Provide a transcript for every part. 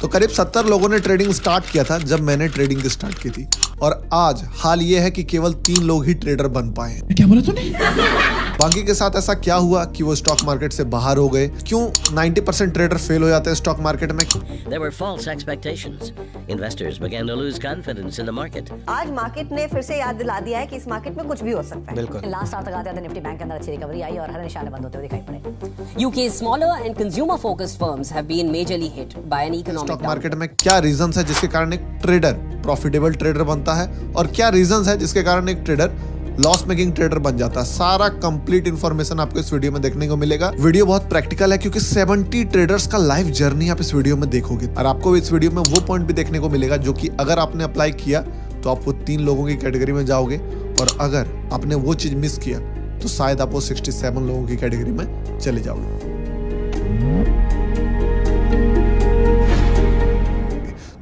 तो करीब सत्तर लोगों ने ट्रेडिंग स्टार्ट किया था जब मैंने ट्रेडिंग स्टार्ट की थी और आज हाल ये है कि केवल तीन लोग ही ट्रेडर बन पाए हैं क्या बोला तूने बाकी के साथ ऐसा क्या हुआ कि वो स्टॉक मार्केट से बाहर हो गए क्यों 90 परसेंट ट्रेडर फेल हो जाते हैं स्टॉक मार्केट में There were false expectations. Investors began to lose confidence in the market. आज मार्केट ने फिर से याद दिला दिया है कि इस मार्केट में कुछ भी हो सकता है बिल्कुल लास्ट रात तक आते निफ्टी बैंक के अंदर अच्छी रिकवरी आई और हर निशाने बंद होते हुए दिखाई पड़े UK smaller and consumer focused firms have been majorly hit by an economic stock market में क्या रीजन है जिसके कारण एक ट्रेडर प्रॉफिटेबल ट्रेडर बनता है और क्या रीजन है जिसके कारण एक ट्रेडर लॉस मेकिंग ट्रेडर बन जाता है सारा कंप्लीट इन्फॉर्मेशन आपको इस वीडियो में देखने को मिलेगा वीडियो बहुत प्रैक्टिकल है क्योंकि 70 ट्रेडर्स का लाइफ जर्नी आप इस वीडियो में देखोगे और आपको इस वीडियो में वो पॉइंट भी देखने को मिलेगा जो कि अगर आपने अप्लाई किया तो आप वो तीन लोगों की कैटेगरी में जाओगे और अगर आपने वो चीज मिस किया तो शायद आप वो सिक्सटी लोगों की कैटेगरी में चले जाओगे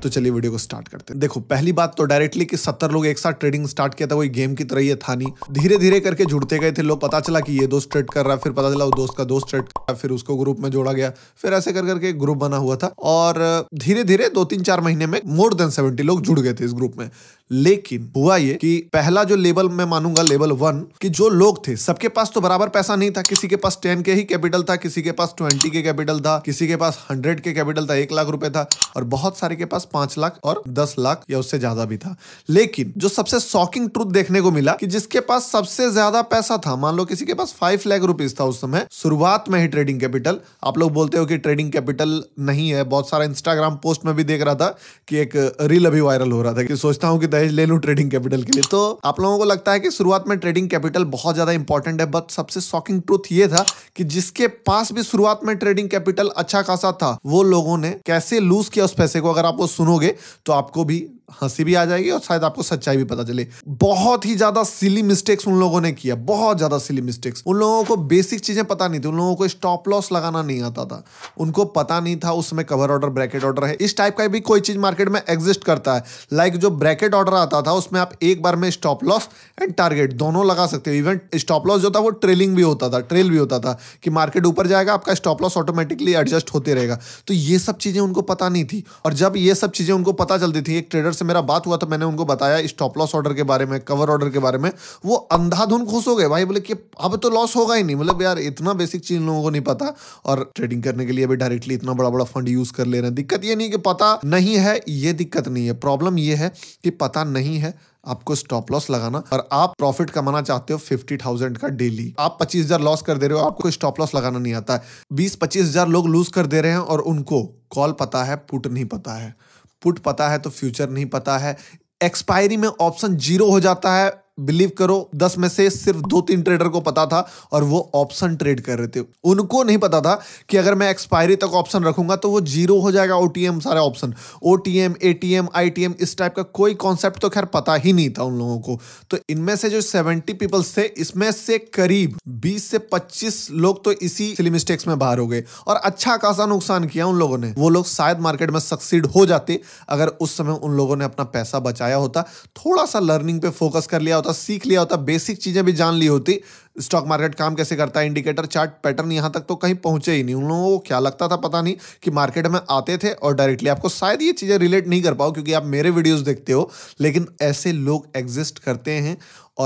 तो चलिए वीडियो को स्टार्ट करते हैं देखो पहली बात तो डायरेक्टली कि सत्तर लोग एक साथ ट्रेडिंग स्टार्ट किया था वही गेम की तरह ये था नहीं धीरे धीरे करके जुड़ते गए थे लोग पता चला कि ये दोस्त ट्रेड कर रहा है फिर पता चला वो दोस्त का दोस्त ट्रेड कर रहा है फिर उसको ग्रुप में जोड़ा गया फिर ऐसे कर करके ग्रुप बना हुआ था और धीरे धीरे दो तीन चार महीने में मोर देन सेवेंटी लोग जुड़ गए थे इस ग्रुप में लेकिन हुआ ये कि पहला जो लेवल मैं मानूंगा लेवल वन कि जो लोग थे सबके पास तो बराबर पैसा नहीं था किसी के पास टेन के ही कैपिटल था किसी के पास ट्वेंटी के कैपिटल था किसी के पास हंड्रेड के कैपिटल था एक लाख रुपए था और बहुत सारे के पास पांच लाख और दस लाख या उससे ज्यादा भी था लेकिन जो सबसे शॉकिंग ट्रूथ देखने को मिला कि जिसके पास सबसे ज्यादा पैसा था मान लो किसी के पास फाइव लाख रुपीज था उस समय शुरुआत में ही ट्रेडिंग कैपिटल आप लोग बोलते हो कि ट्रेडिंग कैपिटल नहीं है बहुत सारा इंस्टाग्राम पोस्ट में भी देख रहा था कि एक रील अभी वायरल हो रहा था कि सोचता हूँ कि पैज ले लू ट्रेडिंग कैपिटल के लिए तो आप लोगों को लगता है कि शुरुआत में ट्रेडिंग कैपिटल बहुत ज़्यादा इंपॉर्टेंट है बट सबसे शॉकिंग ट्रूथ ये था कि जिसके पास भी शुरुआत में ट्रेडिंग कैपिटल अच्छा खासा था वो लोगों ने कैसे लूज किया उस पैसे को अगर आप वो सुनोगे तो आपको भी हंसी भी आ जाएगी और शायद आपको सच्चाई भी पता चले बहुत ही ज्यादा सिली मिस्टेक्स उन लोगों ने किया बहुत ज्यादा सिली मिस्टेक्स उन लोगों को बेसिक चीजें पता नहीं थी उन लोगों को स्टॉप लॉस लगाना नहीं आता था उनको पता नहीं था उसमें कवर ऑर्डर ब्रैकेट ऑर्डर है इस टाइप का भी कोई चीज मार्केट में एग्जिस्ट करता है लाइक जो ब्रैकेट ऑर्डर आता था उसमें आप एक बार में स्टॉप लॉस एंड टारगेट दोनों लगा सकते हो इवन स्टॉप लॉस जो था वो ट्रेलिंग भी होता था ट्रेल भी होता था कि मार्केट ऊपर जाएगा आपका स्टॉप लॉस ऑटोमेटिकली एडजस्ट होते रहेगा तो ये सब चीजें उनको पता नहीं थी और जब ये सब चीजें उनको पता चलती थी एक ट्रेडर से मेरा बात हुआ तो मैंने उनको बताया स्टॉप लॉस ऑर्डर के बारे में कवर ऑर्डर के बारे में वो अंधाधुन खुश हो गए भाई बोले कि अब तो लॉस होगा ही नहीं मतलब यार इतना बेसिक चीज लोगों को नहीं पता और ट्रेडिंग करने के लिए अभी डायरेक्टली इतना बड़ा बड़ा फंड यूज कर ले रहे हैं दिक्कत ये नहीं कि पता नहीं है ये दिक्कत नहीं है प्रॉब्लम ये है कि पता नहीं है आपको स्टॉप लॉस लगाना और आप प्रॉफिट कमाना चाहते हो फिफ्टी थाउजेंड का डेली आप पच्चीस हजार लॉस कर दे रहे हो आपको स्टॉप लॉस लगाना नहीं आता है बीस पच्चीस हजार लोग लूज कर दे रहे हैं और उनको कॉल पता है पुट नहीं पता है पुट पता है तो फ्यूचर नहीं पता है एक्सपायरी में ऑप्शन जीरो हो जाता है बिलीव करो दस में से सिर्फ दो तीन ट्रेडर को पता था और वो ऑप्शन ट्रेड कर रहे थे उनको नहीं पता था कि अगर मैं एक्सपायरी तक ऑप्शन रखूंगा तो वो जीरो हो जाएगा ओटीएम सारे ऑप्शन ओटीएम एटीएम आईटीएम इस टाइप का कोई कॉन्सेप्ट तो खैर पता ही नहीं था उन लोगों को तो इनमें से जो सेवेंटी पीपल्स थे इसमें से करीब बीस से पच्चीस लोग तो इसी फिल्म मिस्टेक्स में बाहर हो गए और अच्छा खासा नुकसान किया उन लोगों ने वो लोग शायद मार्केट में सक्सीड हो जाते अगर उस समय उन लोगों ने अपना पैसा बचाया होता थोड़ा सा लर्निंग पे फोकस कर लिया होता होता सीख लिया होता बेसिक चीज़ें भी जान ली होती स्टॉक मार्केट काम कैसे करता है इंडिकेटर चार्ट पैटर्न यहां तक तो कहीं पहुंचे ही नहीं उन लोगों को क्या लगता था पता नहीं कि मार्केट में आते थे और डायरेक्टली आपको शायद ये चीज़ें रिलेट नहीं कर पाओ क्योंकि आप मेरे वीडियोस देखते हो लेकिन ऐसे लोग एग्जिस्ट करते हैं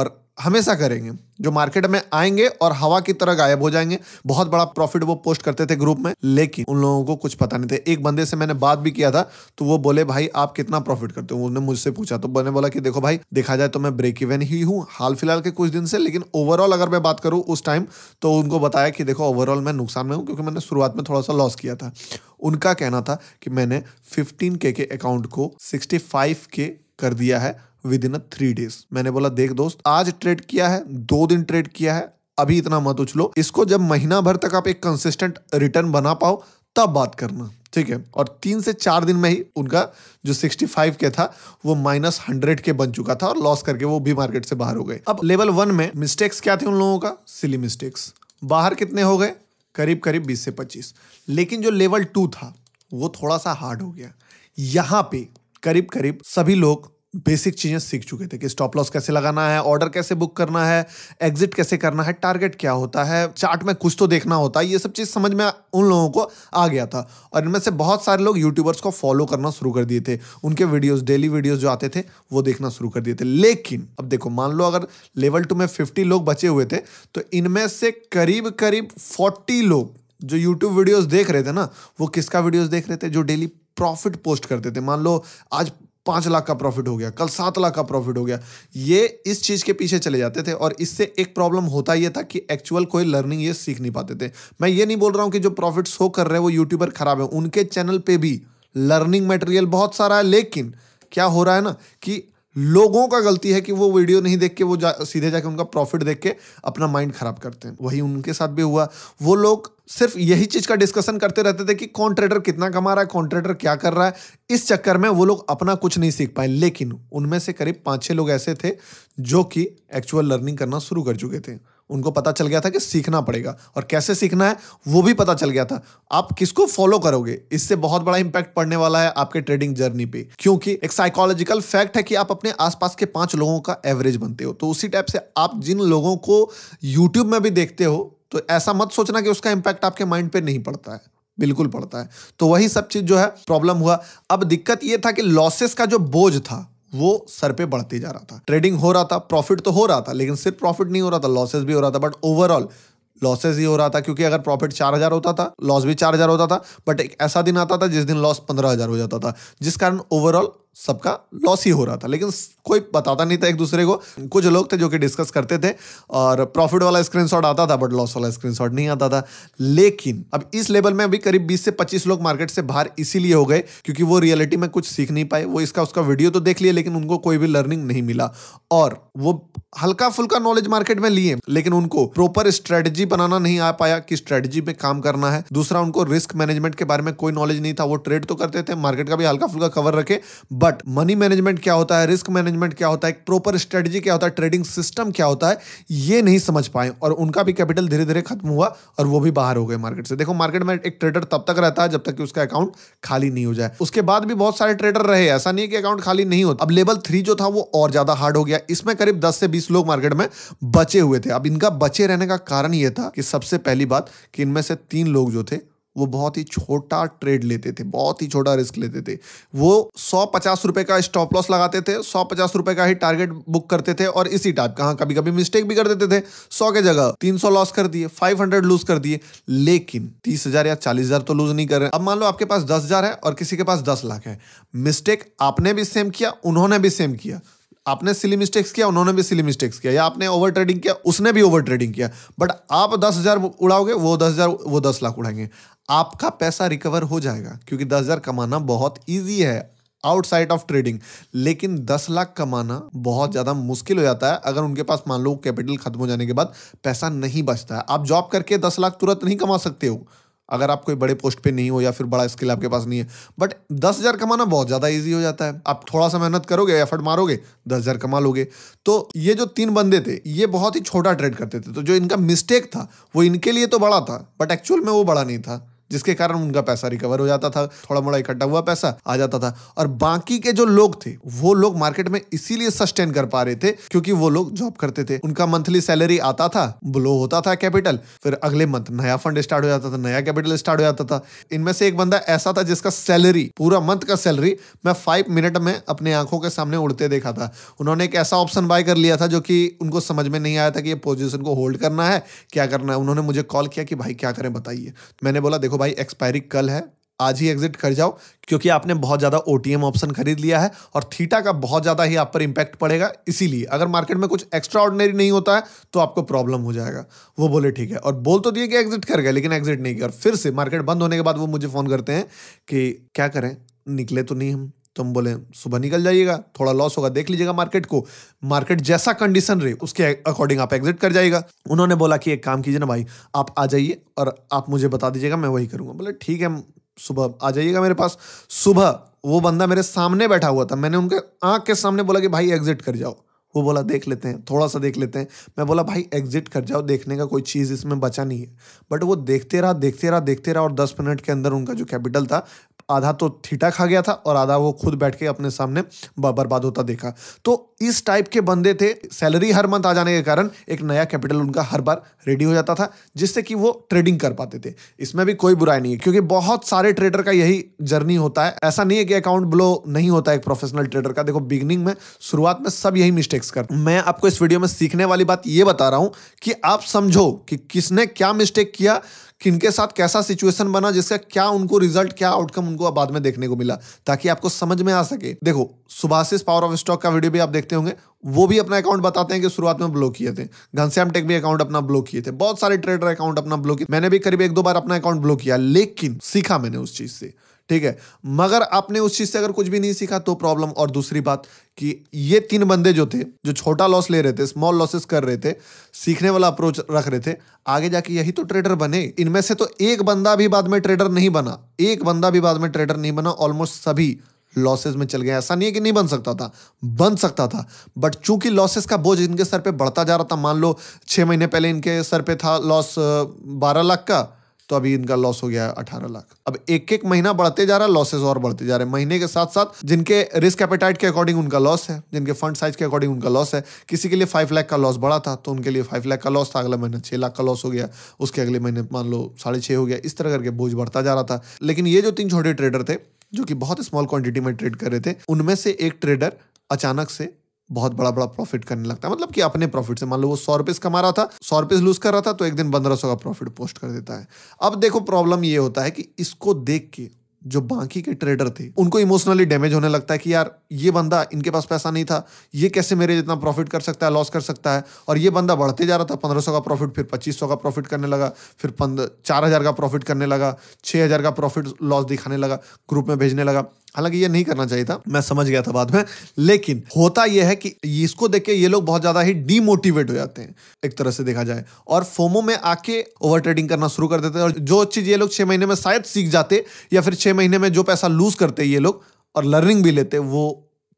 और हमेशा करेंगे जो मार्केट में आएंगे और हवा की तरह गायब हो जाएंगे बहुत बड़ा प्रॉफिट वो पोस्ट करते थे ग्रुप में लेकिन उन लोगों को कुछ पता नहीं था एक बंदे से मैंने बात भी किया था तो वो बोले भाई आप कितना प्रॉफिट करते हो उन्होंने मुझसे पूछा तो मैंने बोला कि देखो भाई देखा जाए तो मैं ब्रेक इवन ही हूँ हाल फिलहाल के कुछ दिन से लेकिन ओवरऑल अगर मैं बात करूँ उस टाइम तो उनको बताया कि देखो ओवरऑल मैं नुकसान में हूँ क्योंकि मैंने शुरुआत में थोड़ा सा लॉस किया था उनका कहना था कि मैंने फिफ्टीन के अकाउंट को सिक्सटी के कर दिया है within a three days मैंने बोला देख दोस्त आज ट्रेड किया है दो दिन ट्रेड किया है अभी इतना मत उछलो इसको जब महीना भर तक आप एक कंसिस्टेंट रिटर्न बना पाओ तब बात करना ठीक है और तीन से चार दिन में ही उनका जो 65 के था वो माइनस हंड्रेड के बन चुका था और लॉस करके वो भी मार्केट से बाहर हो गए अब लेवल वन में मिस्टेक्स क्या थे उन लोगों का सिली मिस्टेक्स बाहर कितने हो गए करीब करीब 20 से 25 लेकिन जो लेवल टू था वो थोड़ा सा हार्ड हो गया यहाँ पे करीब करीब सभी लोग बेसिक चीज़ें सीख चुके थे कि स्टॉप लॉस कैसे लगाना है ऑर्डर कैसे बुक करना है एग्जिट कैसे करना है टारगेट क्या होता है चार्ट में कुछ तो देखना होता है ये सब चीज़ समझ में उन लोगों को आ गया था और इनमें से बहुत सारे लोग यूट्यूबर्स को फॉलो करना शुरू कर दिए थे उनके वीडियोज़ डेली वीडियोज़ जो आते थे वो देखना शुरू कर दिए थे लेकिन अब देखो मान लो अगर लेवल टू में फिफ्टी लोग बचे हुए थे तो इनमें से करीब करीब फोर्टी लोग जो यूट्यूब वीडियोज़ देख रहे थे ना वो किसका वीडियोज़ देख रहे थे जो डेली प्रॉफिट पोस्ट करते थे मान लो आज पाँच लाख का प्रॉफिट हो गया कल सात लाख का प्रॉफिट हो गया ये इस चीज़ के पीछे चले जाते थे और इससे एक प्रॉब्लम होता यह था कि एक्चुअल कोई लर्निंग ये सीख नहीं पाते थे मैं ये नहीं बोल रहा हूं कि जो प्रॉफिट शो कर रहे हैं वो यूट्यूबर खराब है उनके चैनल पर भी लर्निंग मटेरियल बहुत सारा है लेकिन क्या हो रहा है ना कि लोगों का गलती है कि वो वीडियो नहीं देख के वो जा, सीधे जाके उनका प्रॉफिट देख के अपना माइंड खराब करते हैं वही उनके साथ भी हुआ वो लोग सिर्फ यही चीज का डिस्कशन करते रहते थे कि कौन ट्रेडर कितना कमा रहा है कौन ट्रेडर क्या कर रहा है इस चक्कर में वो लोग अपना कुछ नहीं सीख पाए लेकिन उनमें से करीब पाँच छः लोग ऐसे थे जो कि एक्चुअल लर्निंग करना शुरू कर चुके थे उनको पता चल गया था कि सीखना पड़ेगा और कैसे सीखना है वो भी पता चल गया था आप किसको फॉलो करोगे इससे बहुत बड़ा इंपैक्ट पड़ने वाला है आपके ट्रेडिंग जर्नी पे क्योंकि एक साइकोलॉजिकल फैक्ट है कि आप अपने आसपास के पांच लोगों का एवरेज बनते हो तो उसी टाइप से आप जिन लोगों को यूट्यूब में भी देखते हो तो ऐसा मत सोचना कि उसका इंपैक्ट आपके माइंड पे नहीं पड़ता है बिल्कुल पड़ता है तो वही सब चीज जो है प्रॉब्लम हुआ अब दिक्कत यह था कि लॉसेस का जो बोझ था वो सर पे बढ़ते जा रहा था ट्रेडिंग हो रहा था प्रॉफिट तो हो रहा था लेकिन सिर्फ प्रॉफिट नहीं हो रहा था लॉसेस भी हो रहा था बट ओवरऑल लॉसेज ही हो रहा था क्योंकि अगर प्रॉफिट चार हजार होता था लॉस भी चार हजार होता था बट एक ऐसा दिन आता था जिस दिन लॉस पंद्रह हजार हो जाता था जिस कारण ओवरऑल सबका लॉस ही हो रहा था लेकिन कोई बताता नहीं था एक दूसरे को कुछ लोग थे जो कि डिस्कस करते थे और प्रॉफिट वाला स्क्रीनशॉट आता था बट लॉस वाला स्क्रीनशॉट नहीं आता था लेकिन अब इस लेवल में अभी करीब 20 से 25 लोग मार्केट से बाहर इसीलिए हो गए क्योंकि वो रियलिटी में कुछ सीख नहीं पाए वो इसका उसका वीडियो तो देख लिए लेकिन उनको कोई भी लर्निंग नहीं मिला और वो हल्का फुल्का नॉलेज मार्केट में लिए लेकिन उनको प्रॉपर स्ट्रेटजी बनाना नहीं आ पाया कि स्ट्रेटजी में काम करना है दूसरा उनको रिस्क मैनेजमेंट के बारे में कोई नॉलेज नहीं था वो ट्रेड तो करते थे मार्केट का भी हल्का फुल्का कवर रखे बट मनी मैनेजमेंट क्या होता है रिस्क मैनेजमेंट क्या होता है एक प्रॉपर स्ट्रेटजी क्या होता है ट्रेडिंग सिस्टम क्या होता है ये नहीं समझ पाए और उनका भी कैपिटल धीरे धीरे खत्म हुआ और वो भी बाहर हो गए मार्केट से देखो मार्केट में एक ट्रेडर तब तक रहता है जब तक कि उसका अकाउंट खाली नहीं हो जाए उसके बाद भी बहुत सारे ट्रेडर रहे ऐसा नहीं है कि अकाउंट खाली नहीं होता अब लेवल थ्री जो था वो और ज्यादा हार्ड हो गया इसमें करीब दस से बीस लोग मार्केट में बचे हुए थे अब इनका बचे रहने का कारण यह था कि सबसे पहली बात कि इनमें से तीन लोग जो थे वो बहुत ही छोटा ट्रेड लेते थे बहुत ही छोटा रिस्क लेते थे वो सौ पचास रुपये का स्टॉप लॉस लगाते थे सौ पचास रुपये का ही टारगेट बुक करते थे और इसी टाइप का हाँ कभी कभी मिस्टेक भी कर देते थे सौ के जगह तीन सौ लॉस कर दिए फाइव हंड्रेड लूज कर दिए लेकिन तीस हजार या चालीस हजार तो लूज नहीं कर रहे अब मान लो आपके पास दस हजार है और किसी के पास दस लाख है मिस्टेक आपने भी सेम किया उन्होंने भी सेम किया आपने सिली मिस्टेक्स किया उन्होंने भी सिली मिस्टेक्स किया या आपने ओवर ट्रेडिंग किया उसने भी ओवर ट्रेडिंग किया बट आप दस हज़ार उड़ाओगे वो दस हज़ार वो दस लाख उड़ाएंगे आपका पैसा रिकवर हो जाएगा क्योंकि दस हज़ार कमाना बहुत ईजी है आउटसाइड ऑफ ट्रेडिंग लेकिन दस लाख कमाना बहुत ज़्यादा मुश्किल हो जाता है अगर उनके पास मान लो कैपिटल खत्म हो जाने के बाद पैसा नहीं बचता है आप जॉब करके दस लाख तुरंत नहीं कमा सकते हो अगर आप कोई बड़े पोस्ट पे नहीं हो या फिर बड़ा स्किल आपके पास नहीं है बट दस हज़ार कमाना बहुत ज़्यादा इजी हो जाता है आप थोड़ा सा मेहनत करोगे एफर्ट मारोगे दस हज़ार कमा लोगे तो ये जो तीन बंदे थे ये बहुत ही छोटा ट्रेड करते थे तो जो इनका मिस्टेक था वो इनके लिए तो बड़ा था बट एक्चुअल में वो बड़ा नहीं था जिसके कारण उनका पैसा रिकवर हो जाता था थोड़ा मोड़ा इकट्ठा हुआ पैसा आ जाता था और बाकी के जो लोग थे वो लोग मार्केट में इसीलिए सस्टेन कर पा रहे थे क्योंकि वो लोग जॉब करते थे उनका मंथली सैलरी आता था ब्लो होता था कैपिटल फिर अगले मंथ नया फंड स्टार्ट हो जाता था नया कैपिटल स्टार्ट हो जाता था इनमें से एक बंदा ऐसा था जिसका सैलरी पूरा मंथ का सैलरी मैं फाइव मिनट में अपने आंखों के सामने उड़ते देखा था उन्होंने एक ऐसा ऑप्शन बाय कर लिया था जो कि उनको समझ में नहीं आया था कि ये पोजिशन को होल्ड करना है क्या करना है उन्होंने मुझे कॉल किया कि भाई क्या करें बताइए मैंने बोला देखो भाई एक्सपायरी कल है आज ही एग्जिट कर जाओ क्योंकि आपने बहुत ज़्यादा ओ ऑप्शन खरीद लिया है और थीटा का बहुत ज़्यादा ही आप पर इंपैक्ट पड़ेगा इसीलिए अगर मार्केट में कुछ एक्स्ट्रा ऑर्डनरी नहीं होता है तो आपको प्रॉब्लम हो जाएगा वो बोले ठीक है और बोल तो दिए कि एग्जिट कर गए लेकिन एग्जिट नहीं किया और फिर से मार्केट बंद होने के बाद वो मुझे फ़ोन करते हैं कि क्या करें निकले तो नहीं हम तो हम बोले सुबह निकल जाइएगा थोड़ा लॉस होगा देख लीजिएगा मार्केट को मार्केट जैसा कंडीशन रहे उसके अकॉर्डिंग आप एग्जिट कर जाएगा उन्होंने बोला कि एक काम कीजिए ना भाई आप आ जाइए और आप मुझे बता दीजिएगा मैं वही करूँगा बोले ठीक है सुबह आ जाइएगा मेरे पास सुबह वो बंदा मेरे सामने बैठा हुआ था मैंने उनके आँख के सामने बोला कि भाई एग्जिट कर जाओ वो बोला देख लेते हैं थोड़ा सा देख लेते हैं मैं बोला भाई एग्जिट कर जाओ देखने का कोई चीज़ इसमें बचा नहीं है बट वो देखते रहा देखते रहा देखते रहा और दस मिनट के अंदर उनका जो कैपिटल था आधा तो थीटा खा गया था और आधा वो खुद बैठ के अपने सामने बर्बाद होता देखा तो इस टाइप के बंदे थे सैलरी हर मंथ आ जाने के कारण एक नया कैपिटल उनका हर बार रेडी हो जाता था जिससे कि वो ट्रेडिंग कर पाते थे इसमें भी कोई बुराई नहीं है क्योंकि बहुत सारे ट्रेडर का यही जर्नी होता है ऐसा नहीं है कि अकाउंट ब्लो नहीं होता है एक प्रोफेशनल ट्रेडर का देखो बिगनिंग में शुरुआत में सब यही मिस्टेक्स कर मैं आपको इस वीडियो में सीखने वाली बात ये बता रहा हूं कि आप समझो कि किसने क्या मिस्टेक किया किनके साथ कैसा सिचुएशन बना जिसका क्या उनको रिजल्ट क्या आउटकम उनको बाद में देखने को मिला ताकि आपको समझ में आ सके देखो सुभाषिस पावर ऑफ स्टॉक का वीडियो भी आप देखते होंगे वो भी अपना अकाउंट बताते हैं कि शुरुआत में ब्लॉक किए थे घनश्याम टेक भी अकाउंट अपना ब्लॉक किए थे बहुत सारे ट्रेडर अकाउंट अपना ब्लॉक किए मैंने भी करीब एक दो बार अपना अकाउंट ब्लॉक किया लेकिन सीखा मैंने उस चीज से ठीक है मगर आपने उस चीज से अगर कुछ भी नहीं सीखा तो प्रॉब्लम और दूसरी बात कि ये तीन बंदे जो थे जो छोटा लॉस ले रहे थे स्मॉल लॉसेस कर रहे थे सीखने वाला अप्रोच रख रहे थे आगे जाके यही तो ट्रेडर बने इनमें से तो एक बंदा भी बाद में ट्रेडर नहीं बना एक बंदा भी बाद में ट्रेडर नहीं बना ऑलमोस्ट सभी लॉसेज में चल गए ऐसा नहीं है कि नहीं बन सकता था बन सकता था बट चूंकि लॉसेस का बोझ इनके सर पे बढ़ता जा रहा था मान लो छः महीने पहले इनके सर पे था लॉस बारह लाख का तो अभी इनका लॉस हो गया अठारह लाख अब एक एक महीना बढ़ते जा रहा है लॉसेज और बढ़ते जा रहे हैं महीने के साथ साथ जिनके रिस्क एपेटाइट के अकॉर्डिंग उनका लॉस है जिनके फंड साइज के अकॉर्डिंग उनका लॉस है किसी के लिए फाइव लाख का लॉस बढ़ा था तो उनके लिए फाइव लाख का लॉस था अगला महीना छह लाख का लॉस हो गया उसके अगले महीने मान लो साढ़े छह हो गया इस तरह करके बोझ बढ़ता जा रहा था लेकिन ये जो तीन छोटे ट्रेडर थे जो कि बहुत स्मॉल क्वांटिटी में ट्रेड कर रहे थे उनमें से एक ट्रेडर अचानक से बहुत बड़ा बड़ा प्रॉफिट करने लगता है मतलब कि अपने प्रॉफिट से मान लो वो सौ रुपये कमा रहा था सौ रुपये लूज कर रहा था तो एक दिन पंद्रह सौ का प्रॉफिट पोस्ट कर देता है अब देखो प्रॉब्लम ये होता है कि इसको देख के जो बाकी के ट्रेडर थे उनको इमोशनली डैमेज होने लगता है कि यार ये बंदा इनके पास पैसा नहीं था ये कैसे मेरे जितना प्रॉफिट कर सकता है लॉस कर सकता है और ये बंदा बढ़ते जा रहा था पंद्रह सौ का प्रॉफिट फिर पच्चीस सौ का प्रॉफिट करने लगा फिर पंद्रह चार हज़ार का प्रॉफिट करने लगा छः हज़ार का प्रॉफिट लॉस दिखाने लगा ग्रुप में भेजने लगा हालांकि ये नहीं करना चाहिए था मैं समझ गया था बाद में लेकिन होता यह है कि इसको देख के ये लोग बहुत ज्यादा ही डीमोटिवेट हो जाते हैं एक तरह से देखा जाए और फोमो में आके ओवर ट्रेडिंग करना शुरू कर देते हैं और जो चीज ये लोग छह महीने में शायद सीख जाते या फिर छह महीने में जो पैसा लूज करते ये लोग और लर्निंग भी लेते वो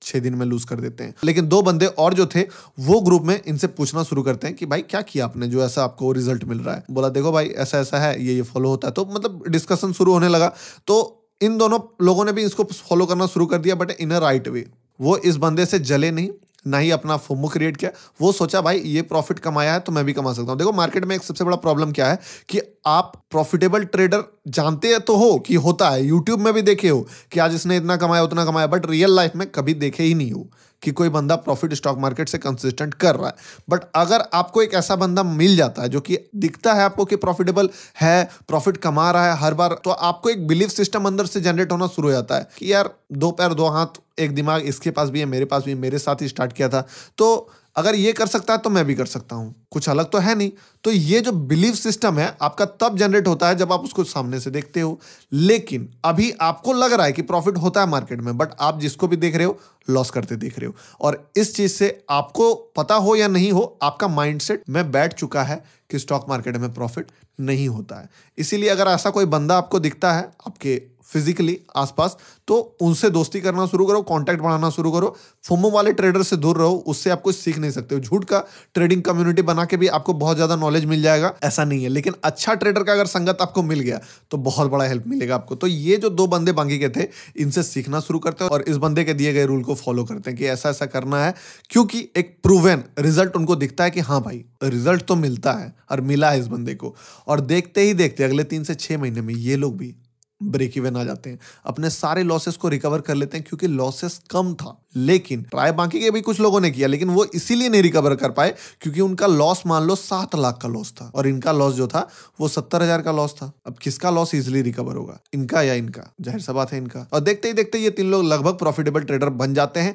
छह दिन में लूज कर देते हैं लेकिन दो बंदे और जो थे वो ग्रुप में इनसे पूछना शुरू करते हैं कि भाई क्या किया आपने जो ऐसा आपको रिजल्ट मिल रहा है बोला देखो भाई ऐसा ऐसा है ये ये फॉलो होता है तो मतलब डिस्कशन शुरू होने लगा तो इन दोनों लोगों ने भी इसको फॉलो करना शुरू कर दिया but in a right way वो इस बंदे से जले नहीं ना ही अपना फोमो क्रिएट किया वो सोचा भाई ये प्रॉफिट कमाया है तो मैं भी कमा सकता हूँ देखो मार्केट में एक सबसे बड़ा प्रॉब्लम क्या है कि आप प्रॉफिटेबल ट्रेडर जानते हैं तो हो कि होता है यूट्यूब में भी देखे हो कि आज इसने इतना कमाया उतना कमाया बट रियल लाइफ में कभी देखे ही नहीं हो कि कोई बंदा प्रॉफिट स्टॉक मार्केट से कंसिस्टेंट कर रहा है बट अगर आपको एक ऐसा बंदा मिल जाता है जो कि दिखता है आपको कि प्रॉफिटेबल है प्रॉफिट कमा रहा है हर बार तो आपको एक बिलीफ सिस्टम अंदर से जनरेट होना शुरू हो जाता है कि यार दो पैर दो हाथ एक दिमाग इसके पास भी है मेरे पास भी है, मेरे साथ ही स्टार्ट किया था तो अगर ये कर सकता है तो मैं भी कर सकता हूँ कुछ अलग तो है नहीं तो ये जो बिलीफ सिस्टम है आपका तब जनरेट होता है जब आप उसको सामने से देखते हो लेकिन अभी आपको लग रहा है कि प्रॉफिट होता है मार्केट में बट आप जिसको भी देख रहे हो लॉस करते देख रहे हो और इस चीज से आपको पता हो या नहीं हो आपका माइंडसेट में बैठ चुका है कि स्टॉक मार्केट में प्रॉफिट नहीं होता है इसीलिए अगर ऐसा कोई बंदा आपको दिखता है आपके फिजिकली आसपास तो उनसे दोस्ती करना शुरू करो कांटेक्ट बढ़ाना शुरू करो फोमो वाले ट्रेडर से दूर रहो उससे आप कुछ सीख नहीं सकते हो झूठ का ट्रेडिंग कम्युनिटी बना के भी आपको बहुत ज्यादा नॉलेज मिल जाएगा ऐसा नहीं है लेकिन अच्छा ट्रेडर का अगर संगत आपको मिल गया तो बहुत बड़ा हेल्प मिलेगा आपको तो ये जो दो बंदे बांगी के थे इनसे सीखना शुरू करते हैं और इस बंदे के दिए गए रूल को फॉलो करते हैं कि ऐसा ऐसा करना है क्योंकि एक प्रूवेन रिजल्ट उनको दिखता है कि हाँ भाई रिजल्ट तो मिलता है और मिला है इस बंदे को और देखते ही देखते अगले तीन से छह महीने में ये लोग भी ब्रेक इवन आ जाते हैं अपने सारे लॉसेस को रिकवर कर लेते हैं क्योंकि लॉसेस कम था लेकिन ट्राई बाकी के भी कुछ लोगों ने किया लेकिन वो इसीलिए नहीं रिकवर कर पाए क्योंकि उनका लॉस मान लो सात लाख का लॉस था और इनका लॉस जो था वो सत्तर हजार का लॉस था अब किसका लॉस इजिली रिकवर होगा इनका या इनका जाहिर सा बात है इनका और देखते ही देखते ये तीन लोग लगभग प्रॉफिटेबल ट्रेडर बन जाते हैं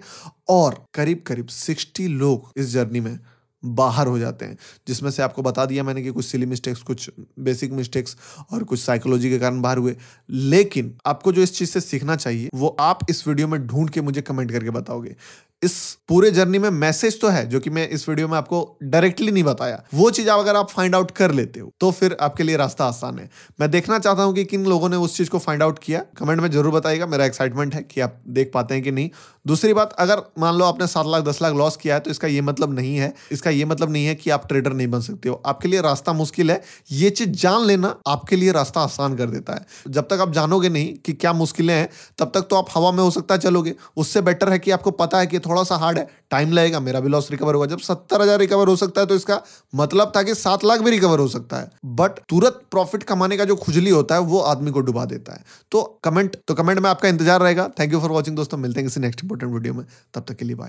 और करीब करीब सिक्सटी लोग इस जर्नी में बाहर हो जाते हैं जिसमें से आपको बता दिया मैंने कि कुछ सिली मिस्टेक्स कुछ बेसिक मिस्टेक्स और कुछ साइकोलॉजी के कारण बाहर हुए लेकिन आपको जो इस चीज़ से सीखना चाहिए वो आप इस वीडियो में ढूंढ के मुझे कमेंट करके बताओगे इस पूरे जर्नी में मैसेज तो है जो कि मैं इस वीडियो में आपको डायरेक्टली नहीं बताया वो चीज अगर आप फाइंड आउट कर लेते हो तो फिर आपके लिए रास्ता आसान है मैं देखना चाहता हूं कि किन लोगों ने उस चीज को फाइंड आउट किया कमेंट में जरूर बताएगा मेरा एक्साइटमेंट है कि आप देख पाते हैं कि नहीं दूसरी बात अगर मान लो आपने सात लाख दस लाख लॉस किया है तो इसका ये मतलब नहीं है इसका ये मतलब नहीं है कि आप ट्रेडर नहीं बन सकते हो आपके लिए रास्ता मुश्किल है ये चीज जान लेना आपके लिए रास्ता आसान कर देता है जब तक आप जानोगे नहीं कि क्या मुश्किलें हैं तब तक तो आप हवा में हो सकता है चलोगे उससे बेटर है कि आपको पता है कि थोड़ा सा हार्ड है टाइम लगेगा मेरा भी लॉस रिकवर होगा जब सत्तर हजार रिकवर हो सकता है तो इसका मतलब था कि सात लाख भी रिकवर हो सकता है बट तुरंत प्रॉफिट कमाने का जो खुजली होता है वो आदमी को डुबा देता है तो कमेंट तो कमेंट में आपका इंतजार रहेगा थैंक यू फॉर वॉचिंग दोस्तों मिलते हैं किसी नेक्स्ट इंपॉर्टेंट वीडियो में तब तक के लिए बाय